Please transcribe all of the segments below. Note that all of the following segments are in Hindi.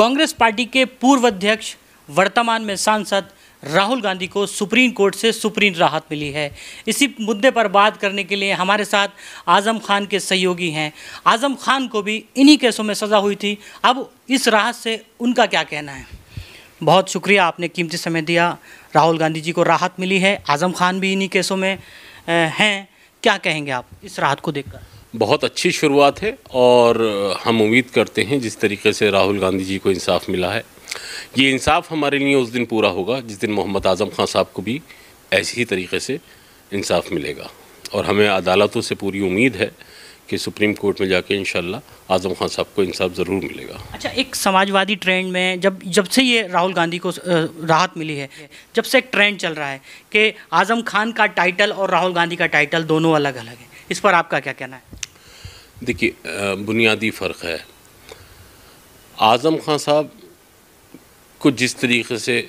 कांग्रेस पार्टी के पूर्व अध्यक्ष वर्तमान में सांसद राहुल गांधी को सुप्रीम कोर्ट से सुप्रीम राहत मिली है इसी मुद्दे पर बात करने के लिए हमारे साथ आज़म खान के सहयोगी हैं आज़म खान को भी इन्हीं केसों में सज़ा हुई थी अब इस राहत से उनका क्या कहना है बहुत शुक्रिया आपने कीमती समय दिया राहुल गांधी जी को राहत मिली है आज़म खान भी इन्हीं केसों में हैं क्या कहेंगे आप इस राहत को देखकर बहुत अच्छी शुरुआत है और हम उम्मीद करते हैं जिस तरीके से राहुल गांधी जी को इंसाफ मिला है ये इंसाफ हमारे लिए उस दिन पूरा होगा जिस दिन मोहम्मद आजम खान साहब को भी ऐसे ही तरीके से इंसाफ मिलेगा और हमें अदालतों से पूरी उम्मीद है कि सुप्रीम कोर्ट में जाके इन आज़म खान साहब को इंसाफ ज़रूर मिलेगा अच्छा एक समाजवादी ट्रेंड में जब जब से ये राहुल गांधी को राहत मिली है जब से एक ट्रेंड चल रहा है कि आज़म खान का टाइटल और राहुल गांधी का टाइटल दोनों अलग अलग है इस पर आपका क्या कहना है देखिए बुनियादी फ़र्क है आज़म खान साहब को जिस तरीके से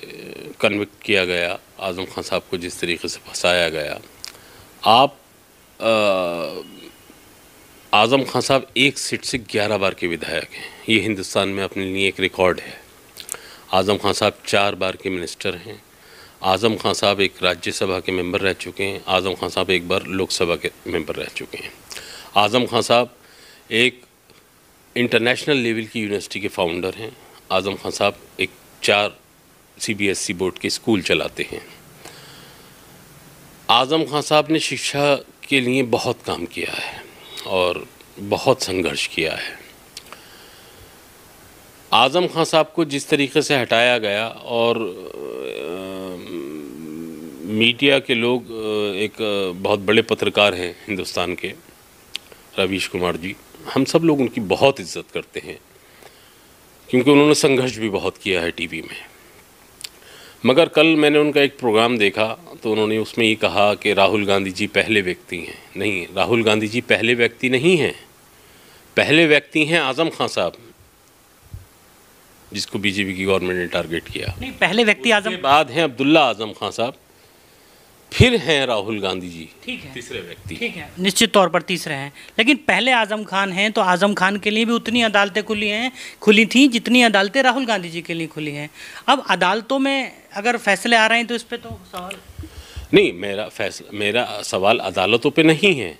कन्विक्ट किया गया आज़म खान साहब को जिस तरीके से फंसाया गया आप आज़म खान साहब एक सीट से ग्यारह बार के विधायक हैं ये हिंदुस्तान में अपने लिए एक रिकॉर्ड है आज़म खान साहब चार बार के मिनिस्टर हैं आज़म खान साहब एक राज्यसभा के मेंबर रह चुके हैं आज़म खान साहब एक बार लोकसभा के मेंबर रह चुके हैं आज़म खां साहब एक इंटरनेशनल लेवल की यूनिवर्सिटी के फाउंडर हैं आज़म खान साहब एक चार सीबीएसई बोर्ड e के स्कूल चलाते हैं आज़म खान साहब ने शिक्षा के लिए बहुत काम किया है और बहुत संघर्ष किया है आज़म खान साहब को जिस तरीके से हटाया गया और मीडिया के लोग एक बहुत बड़े पत्रकार हैं हिंदुस्तान के रवीश कुमार जी हम सब लोग उनकी बहुत इज्जत करते हैं क्योंकि उन्होंने संघर्ष भी बहुत किया है टीवी में मगर कल मैंने उनका एक प्रोग्राम देखा तो उन्होंने उसमें ये कहा कि राहुल गांधी जी पहले व्यक्ति हैं नहीं राहुल गांधी जी पहले व्यक्ति नहीं हैं पहले व्यक्ति हैं आज़म खां साहब जिसको बीजेपी की गवर्नमेंट ने टारगेट किया नहीं पहले व्यक्ति आजम बाद हैं अब्दुल्ला आजम खां साहब फिर हैं राहुल गांधी जी ठीक है तीसरे व्यक्ति ठीक है निश्चित तौर पर तीसरे हैं लेकिन पहले आजम खान हैं तो आजम खान के लिए भी उतनी अदालतें खुली हैं खुली थी जितनी अदालतें राहुल गांधी जी के लिए खुली हैं अब अदालतों में अगर फैसले आ रहे हैं तो इस पर तो सवाल नहीं मेरा फैसला मेरा सवाल अदालतों पर नहीं है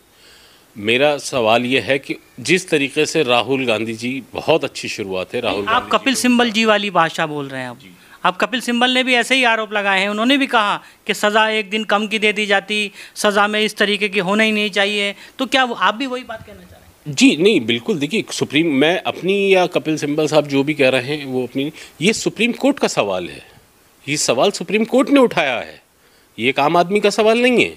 मेरा सवाल ये है कि जिस तरीके से राहुल गांधी जी बहुत अच्छी शुरुआत है राहुल आप कपिल सिंबल जी वाली भाषा बोल रहे हैं आप अब कपिल सिंबल ने भी ऐसे ही आरोप लगाए हैं उन्होंने भी कहा कि सज़ा एक दिन कम की दे दी जाती सज़ा में इस तरीके की होना ही नहीं चाहिए तो क्या आप भी वही बात कहना चाहते हैं जी नहीं बिल्कुल देखिए सुप्रीम मैं अपनी या कपिल सिंबल साहब जो भी कह रहे हैं वो अपनी ये सुप्रीम कोर्ट का सवाल है ये सवाल सुप्रीम कोर्ट ने उठाया है ये एक आम आदमी का सवाल नहीं है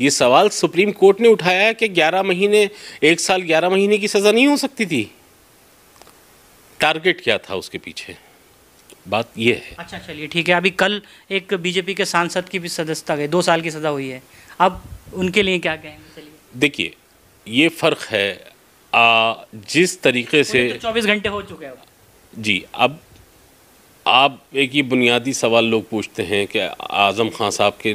ये सवाल सुप्रीम कोर्ट ने उठाया है कि 11 महीने एक साल 11 महीने की सज़ा नहीं हो सकती थी टारगेट क्या था उसके पीछे बात ये है अच्छा, अच्छा चलिए ठीक है अभी कल एक बीजेपी के सांसद की भी सदस्यता गई दो साल की सजा हुई है अब उनके लिए क्या कहेंगे चलिए देखिए ये फ़र्क है आ, जिस तरीके से तो चौबीस तो घंटे हो चुके हैं जी अब आप एक ही बुनियादी सवाल लोग पूछते हैं कि आज़म खान साहब के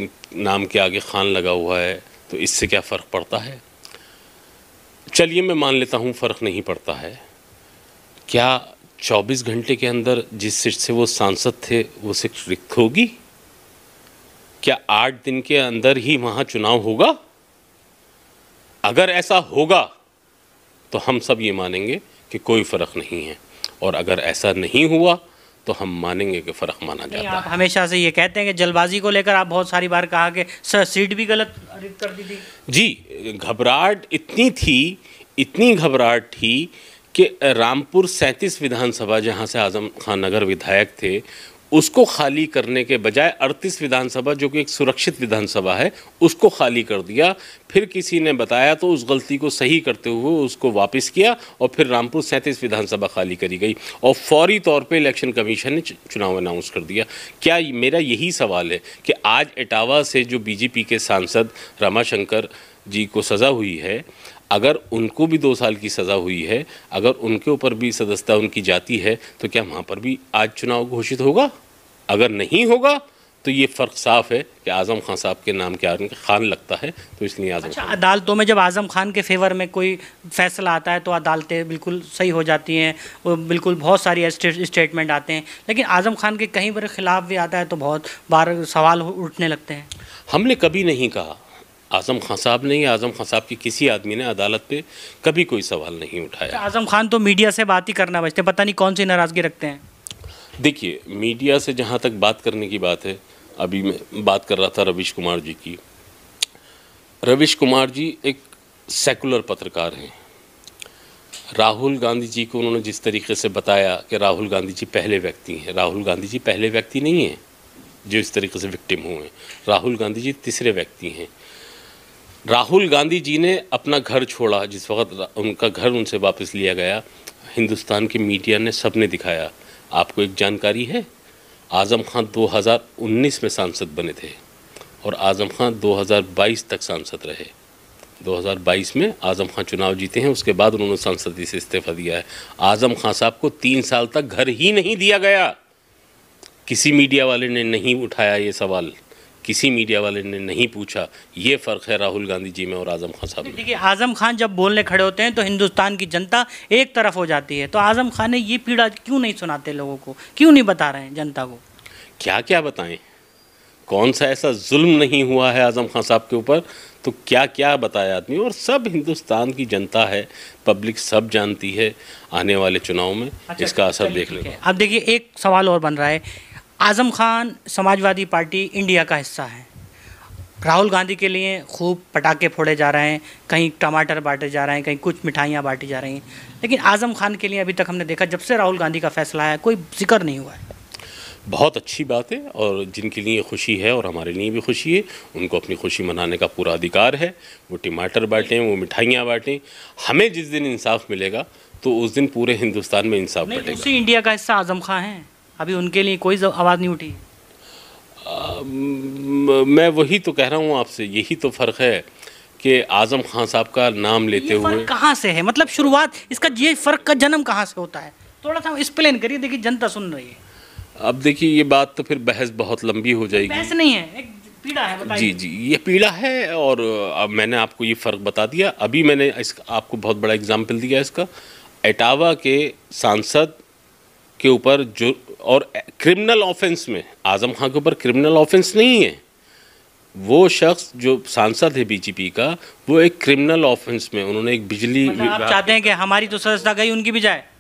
नाम के आगे खान लगा हुआ है तो इससे क्या फ़र्क पड़ता है चलिए मैं मान लेता हूँ फ़र्क नहीं पड़ता है क्या चौबीस घंटे के अंदर जिस सीट से वो सांसद थे वो सीट रिक्त होगी क्या आठ दिन के अंदर ही वहां चुनाव होगा अगर ऐसा होगा तो हम सब ये मानेंगे कि कोई फ़र्क नहीं है और अगर ऐसा नहीं हुआ तो हम मानेंगे कि फ़र्क माना जाता आप है हमेशा से ये कहते हैं कि जल्दबाजी को लेकर आप बहुत सारी बार कहा कि सर सीट भी गलत कर दी थी जी घबराहट इतनी थी इतनी घबराहट थी कि रामपुर सैंतीस विधानसभा जहाँ से आजम खान नगर विधायक थे उसको खाली करने के बजाय अड़तीस विधानसभा जो कि एक सुरक्षित विधानसभा है उसको खाली कर दिया फिर किसी ने बताया तो उस गलती को सही करते हुए उसको वापस किया और फिर रामपुर सैंतीस विधानसभा खाली करी गई और फौरी तौर पे इलेक्शन कमीशन ने चुनाव अनाउंस कर दिया क्या मेरा यही सवाल है कि आज इटावा से जो बीजेपी के सांसद रमाशंकर जी को सज़ा हुई है अगर उनको भी दो साल की सज़ा हुई है अगर उनके ऊपर भी सदस्यता उनकी जाती है तो क्या वहाँ पर भी आज चुनाव घोषित होगा अगर नहीं होगा तो ये फ़र्क साफ है कि आज़म खान साहब के नाम के आदमी खान लगता है तो इसलिए आज़म अच्छा, अदालतों में जब आज़म खान के फेवर में कोई फैसला आता है तो अदालतें बिल्कुल सही हो जाती हैं बिल्कुल बहुत सारी स्टेटमेंट आते हैं लेकिन आज़म खान के कहीं पर ख़िलाफ़ भी आता है तो बहुत बार सवाल उठने लगते हैं हमने कभी नहीं कहा आज़म खान साहब या आज़म खान साहब के किसी आदमी ने अदालत पे कभी कोई सवाल नहीं उठाया अच्छा, आज़म खान तो मीडिया से बात ही करना बचते पता नहीं कौन सी नाराज़गी रखते हैं देखिए मीडिया से जहाँ तक बात करने की बात है अभी मैं बात कर रहा था रविश कुमार जी की रविश कुमार जी एक सेकुलर पत्रकार हैं राहुल गांधी जी को उन्होंने जिस तरीके से बताया कि राहुल गांधी जी पहले व्यक्ति हैं राहुल गांधी जी पहले व्यक्ति नहीं हैं जो इस तरीके से विक्टिम हुए हैं राहुल गांधी जी तीसरे व्यक्ति हैं राहुल गांधी जी ने अपना घर छोड़ा जिस वक्त उनका घर उनसे वापस लिया गया हिंदुस्तान की मीडिया ने सबने दिखाया आपको एक जानकारी है आज़म खान 2019 में सांसद बने थे और आज़म खान 2022 तक सांसद रहे 2022 में आज़म खां चुनाव जीते हैं उसके बाद उन्होंने सांसदी से इस्तीफा दिया है आज़म खां साहब को तीन साल तक घर ही नहीं दिया गया किसी मीडिया वाले ने नहीं उठाया ये सवाल किसी मीडिया वाले ने नहीं पूछा ये फ़र्क है राहुल गांधी जी में और आज़म खान साहब में देखिए आज़म खान जब बोलने खड़े होते हैं तो हिंदुस्तान की जनता एक तरफ हो जाती है तो आज़म खान ने ये पीड़ा क्यों नहीं सुनाते लोगों को क्यों नहीं बता रहे हैं जनता को क्या क्या बताएं कौन सा ऐसा जुल्म नहीं हुआ है आज़म खान साहब के ऊपर तो क्या क्या बताया आदमी और सब हिंदुस्तान की जनता है पब्लिक सब जानती है आने वाले चुनाव में अच्छा, इसका असर देख लेंगे अब देखिए एक सवाल और बन रहा है आज़म खान समाजवादी पार्टी इंडिया का हिस्सा है राहुल गांधी के लिए खूब पटाखे फोड़े जा रहे हैं कहीं टमाटर बांटे जा रहे हैं कहीं कुछ मिठाइयाँ बांटी जा रही हैं लेकिन आज़म खान के लिए अभी तक हमने देखा जब से राहुल गांधी का फैसला है कोई जिक्र नहीं हुआ है बहुत अच्छी बात है और जिनके लिए खुशी है और हमारे लिए भी खुशी है उनको अपनी खुशी मनाने का पूरा अधिकार है वो टमाटर बांटें वो मिठाइयाँ बांटें हमें जिस दिन इंसाफ मिलेगा तो उस दिन पूरे हिंदुस्तान में इंसाफ बटेगा इंडिया का हिस्सा आज़म खां हैं अभी उनके लिए कोई आवाज़ नहीं उठी मैं वही तो कह रहा हूँ आपसे यही तो फ़र्क है कि आज़म खान साहब का नाम लेते हुए कहाँ से है मतलब शुरुआत इसका ये फ़र्क का जन्म कहाँ से होता है थोड़ा सा एक्सप्लेन करिए देखिए जनता सुन रही है अब देखिए ये बात तो फिर बहस बहुत लंबी हो जाएगी बहस नहीं है एक पीड़ा है जी जी ये पीड़ा है और अब मैंने आपको ये फ़र्क बता दिया अभी मैंने इस आपको बहुत बड़ा एग्जाम्पल दिया इसका एटावा के सांसद के ऊपर जो और क्रिमिनल ऑफेंस में आज़म खां के ऊपर क्रिमिनल ऑफेंस नहीं है वो शख्स जो सांसद है बीजेपी का वो एक क्रिमिनल ऑफेंस में उन्होंने एक बिजली मतलब आप चाहते हैं कि हमारी तो सदस्यता गई उनकी भी जाए